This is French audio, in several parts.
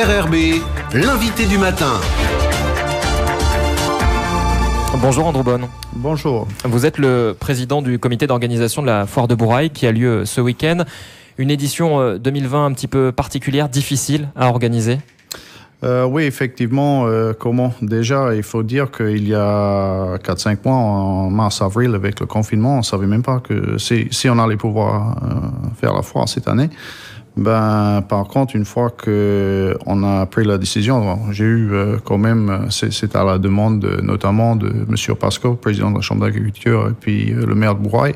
RRB, l'invité du matin. Bonjour Andrew Bonne. Bonjour. Vous êtes le président du comité d'organisation de la foire de Bourail qui a lieu ce week-end. Une édition 2020 euh, un petit peu particulière, difficile à organiser euh, oui, effectivement, euh, comment déjà, il faut dire qu'il y a 4-5 mois, en mars-avril, avec le confinement, on savait même pas que si, on allait pouvoir faire la foire cette année. Ben, par contre, une fois qu'on a pris la décision, j'ai eu euh, quand même, euh, c'est à la demande euh, notamment de M. Pasco, président de la Chambre d'agriculture, et puis le maire de Bouraille,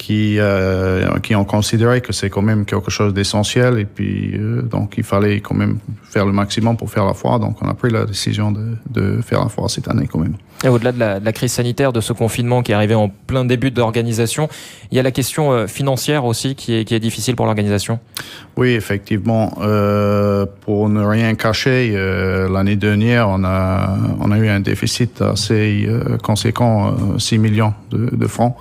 qui, euh, qui ont considéré que c'est quand même quelque chose d'essentiel et puis euh, donc il fallait quand même faire le maximum pour faire la foire. Donc on a pris la décision de, de faire la foire cette année quand même. Et au-delà de, la, crise sanitaire, de ce confinement qui est arrivé en plein début d'organisation, il y a la question euh, financière aussi qui est, qui est difficile pour l'organisation. Oui, effectivement. pour ne rien cacher, l'année dernière, on a, on a eu un déficit assez conséquent, 6 millions de francs.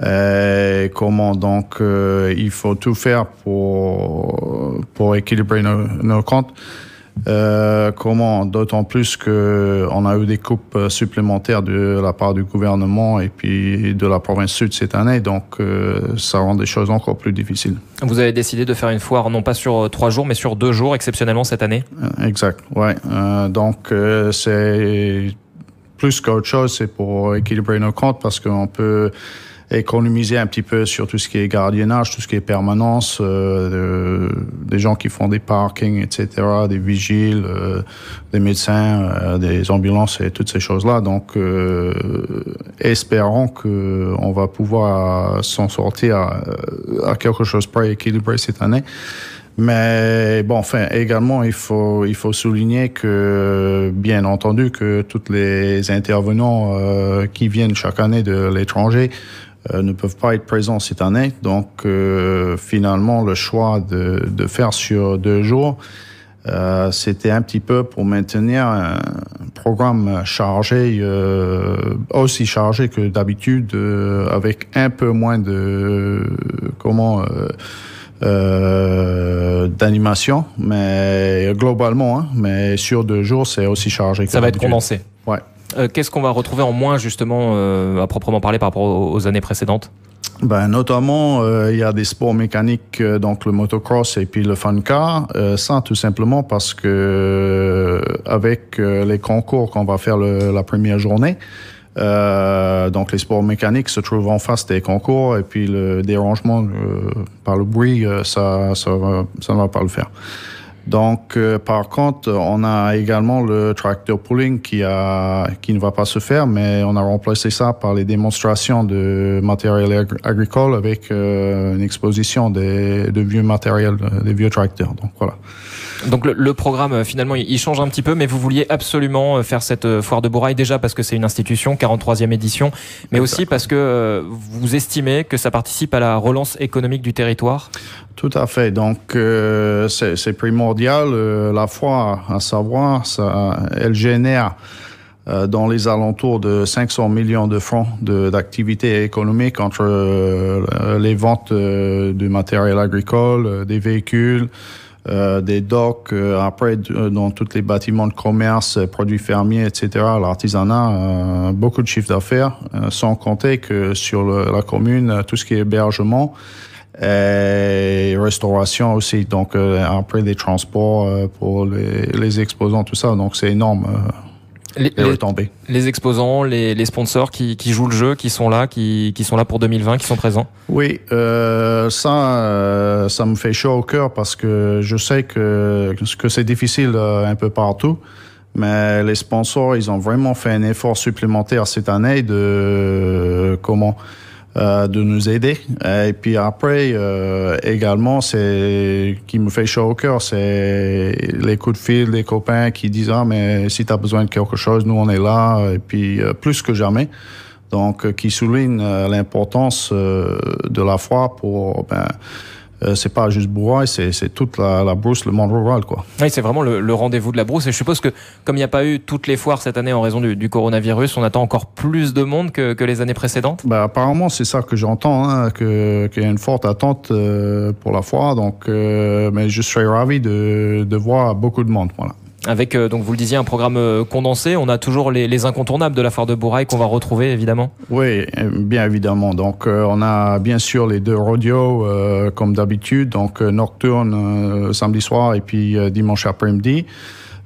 Et euh, comment donc euh, il faut tout faire pour pour équilibrer nos, comptes. Euh, comment D'autant plus que on a eu des coupes supplémentaires de la part du gouvernement et puis de la province sud cette année, donc ça rend des choses encore plus difficiles. Vous avez décidé de faire une foire non pas sur trois jours, mais sur deux jours exceptionnellement cette année. Exact. Ouais. donc c'est plus qu'autre chose, c'est pour équilibrer nos comptes parce qu'on peut économiser un petit peu sur tout ce qui est gardiennage, tout ce qui est permanence, euh, euh, des gens qui font des parkings, etc., des vigiles, euh, des médecins, des ambulances et toutes ces choses-là. Donc, espérons que on va pouvoir s'en sortir à, quelque chose près équilibré cette année. Mais bon, enfin, également, il faut, il faut souligner que, bien entendu, que toutes les intervenants qui viennent chaque année de l'étranger euh, ne peuvent pas être présents cette année. Donc euh, finalement, le choix de, faire sur deux jours, euh, c'était un petit peu pour maintenir un programme chargé, aussi chargé que d'habitude, avec un peu moins de comment d'animation, mais globalement, hein, mais sur deux jours, c'est aussi chargé. Ça va être condensé. Ouais. Euh, qu'est-ce qu'on va retrouver en moins justement euh, à proprement parler par rapport aux années précédentes ben, notamment, euh, il y a des sports mécaniques, donc le motocross et puis le fun car. ça, tout simplement parce que avec les concours qu'on va faire la première journée, donc les sports mécaniques se trouvent en face des concours et puis le dérangement par le bruit, ça, ça ne va pas le faire. Donc, euh, par contre, on a également le tractor pooling qui, a, ne va pas se faire, mais on a remplacé ça par les démonstrations de matériel agricole avec euh, une exposition des, de vieux matériels, euh, des vieux tracteurs. Donc, voilà. Donc le, programme euh, finalement il change un petit peu, mais vous vouliez absolument euh, faire cette euh, foire de Bourail déjà parce que c'est une institution, 43e édition, mais aussi parce que vous estimez que ça participe à la relance économique du territoire. Tout à fait. Donc c'est primordial. la foire, à savoir, ça, elle génère dans les alentours de 500 millions de francs d'activité économique entre les ventes de du matériel agricole, des véhicules, euh, des docks, euh, après euh, dans tous les bâtiments de commerce, produits fermiers, etc., l'artisanat, beaucoup de chiffre d'affaires, sans compter que sur la commune, tout ce qui est hébergement, et restauration aussi. Donc après les transports pour les, exposants, tout ça. Donc c'est énorme les, exposants, les, sponsors qui, jouent le jeu, qui sont là, qui, sont là pour 2020, qui sont présents Oui, euh, ça, euh, ça me fait chaud au cœur parce que je sais que, que c'est difficile euh, un peu partout, mais les sponsors, ils ont vraiment fait un effort supplémentaire cette année de comment euh, de nous aider. Et puis après, euh, également, c'est qui me fait chaud au cœur, c'est les coups de fil des copains qui disent ah mais si tu as besoin de quelque chose, nous on est là. Et puis euh, plus que jamais donc qui souligne l'importance de la foi pour ben, euh, c'est pas juste Bourrail, c'est toute la, brousse, le monde rural. Quoi. Oui, c'est vraiment le, rendez-vous de la brousse. Et je suppose que, comme il n'y a pas eu toutes les foires cette année en raison du, coronavirus, on attend encore plus de monde que, les années précédentes bah, Apparemment, c'est ça que j'entends, hein, qu'il y a une forte attente euh, pour la foire. Donc, euh, mais je serais ravi de, de voir beaucoup de monde. Voilà avec, euh, donc vous le disiez, un programme euh, condensé. On a toujours les, incontournables de la foire de Bouraille qu'on va retrouver, évidemment. Oui, euh, bien évidemment. Donc, on a bien sûr les deux radios, comme d'habitude, donc nocturne samedi soir et puis dimanche après-midi.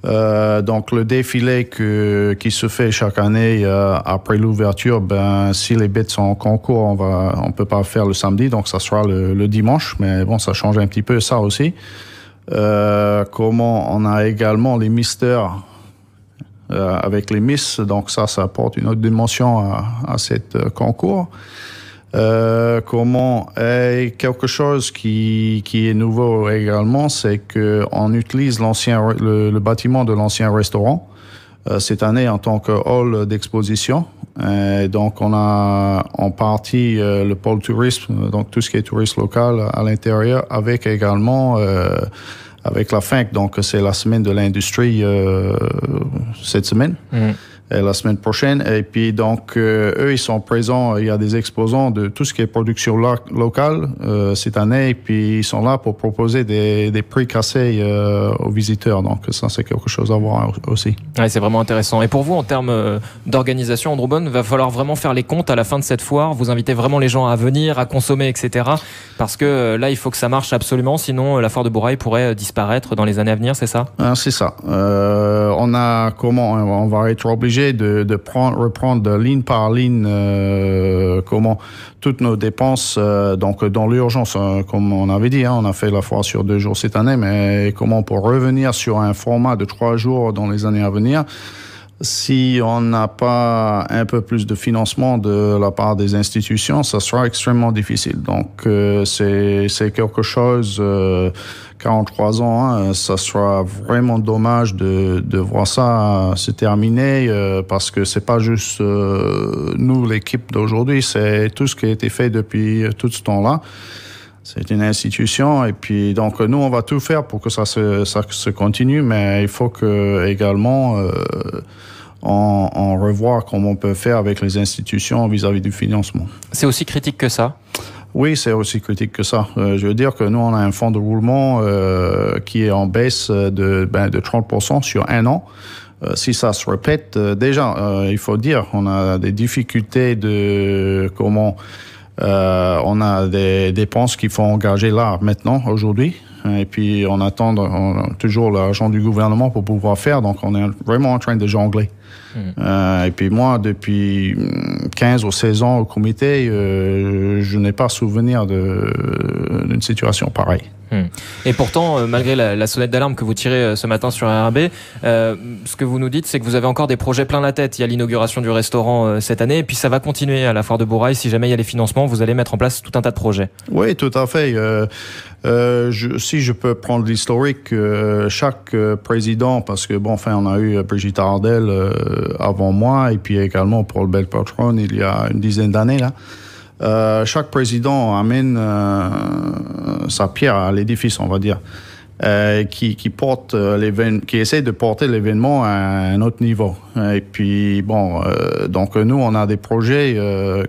donc le défilé qui se fait chaque année après l'ouverture, ben si les bêtes sont en concours, on va on peut pas faire le samedi, donc ça sera le, le dimanche. Mais bon, ça change un petit peu ça aussi. Euh, comment on a également les mystères euh, avec les miss, donc ça, ça apporte une autre dimension à, à cet euh, concours. comment et quelque chose qui, qui est nouveau également, c'est qu'on utilise l'ancien le, bâtiment de l'ancien restaurant cette année en tant que hall d'exposition euh, donc, on a en partie euh, le pôle tourisme, donc tout ce qui est tourisme local à l'intérieur, avec également euh, avec la fin, Donc, c'est la semaine de l'industrie cette semaine. Mm. Euh, la semaine prochaine. Et puis donc, euh, eux, ils sont présents, il y a des exposants de tout ce qui est production locale euh, cette année, et puis ils sont là pour proposer des, prix cassés aux visiteurs. Donc ça, c'est quelque chose à voir aussi. Ouais, c'est vraiment intéressant. Et pour vous, en termes d'organisation, Andrew va falloir vraiment faire les comptes à la fin de cette foire. Vous invitez vraiment les gens à venir, à consommer, etc. Parce que là, il faut que ça marche absolument, sinon la foire de Bouraille pourrait disparaître dans les années à venir, c'est ça ah, C'est ça. on a comment On va être obligé de, reprendre ligne par ligne euh, comment toutes nos dépenses, euh, donc dans l'urgence, hein, comme on avait dit, hein, on a fait la fois sur deux jours cette année, mais comment pour revenir sur un format de trois jours dans les années à venir si on n'a pas un peu plus de financement de la part des institutions, ça sera extrêmement difficile. Donc euh, c'est quelque chose, euh, 43 ans, hein, ça sera vraiment dommage de, de voir ça se terminer euh, parce que c'est pas juste euh, nous l'équipe d'aujourd'hui, c'est tout ce qui a été fait depuis tout ce temps-là c'est une institution et puis donc nous on va tout faire pour que ça se, continue, mais il faut que également euh, on, comment on peut faire avec les institutions vis-à-vis du financement. C'est aussi critique que ça. Oui, c'est aussi critique que ça. Euh, je veux dire que nous, on a un fonds de roulement euh, qui est en baisse de, 30% ben, sur un an. Euh, si ça se répète, déjà, il faut dire, on a des difficultés de comment euh, on a des dépenses qu'il faut engager là, maintenant, aujourd'hui. Et puis, on attend toujours l'argent du gouvernement pour pouvoir faire. Donc, on est vraiment en train de jongler. Hmm. Euh, et puis, moi, depuis 15 hmm, ou 16 ans au comité, euh, je n'ai pas souvenir d'une situation pareille. Hmm. Et pourtant, euh, malgré la, sonnette d'alarme que vous tirez euh, ce matin sur RB, euh, ce que vous nous dites, c'est que vous avez encore des projets plein la tête. Il y a l'inauguration du restaurant cette année, et puis ça va continuer à la foire de Bourail. Si jamais il y a les financements, vous allez mettre en place tout un tas de projets. Oui, tout à fait. si je peux prendre l'historique, chaque président, parce que bon, enfin, on a eu Brigitte Ardel avant moi, et puis également Paul Belpatron il y a une dizaine d'années là. Euh, chaque président amène euh, sa pierre à l'édifice, on va dire. Euh, qui, qui porte qui essaie de porter l'événement à un autre niveau. Et puis bon, donc nous on a des projets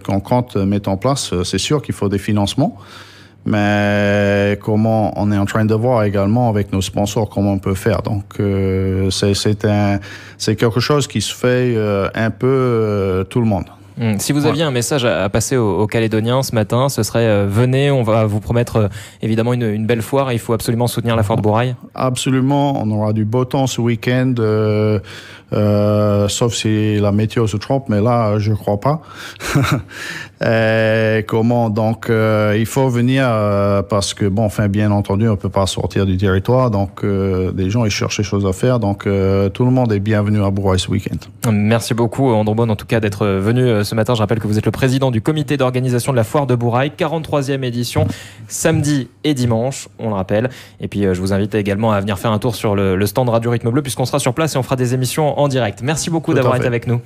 qu'on compte mettre en place. C'est sûr qu'il faut des financements, mais comment on est en train de voir également avec nos sponsors comment on peut faire. Donc c'est c'est quelque chose qui se fait un peu tout le monde. Hmm. Si vous aviez un message à, passer aux, Calédoniens ce matin, ce serait euh, venez, on va vous promettre euh, évidemment une, belle foire il faut absolument soutenir la foire de Bouraille. Absolument, on aura du beau temps ce week-end, euh, sauf si la météo se trompe, mais là je ne crois pas. comment donc il faut venir parce que bon, enfin bien entendu, on ne peut pas sortir du territoire, donc des gens ils cherchent des choses à faire, donc tout le monde est bienvenu à Bouraille ce week-end. Merci beaucoup Andromone en tout cas d'être venu ce matin. Je rappelle que vous êtes le président du comité d'organisation de la foire de Bouraille, 43e édition, samedi et dimanche, on le rappelle. Et puis euh, je vous invite également à venir faire un tour sur le, le stand Radio Rythme Bleu puisqu'on sera sur place et on fera des émissions en direct. Merci beaucoup d'avoir été avec nous.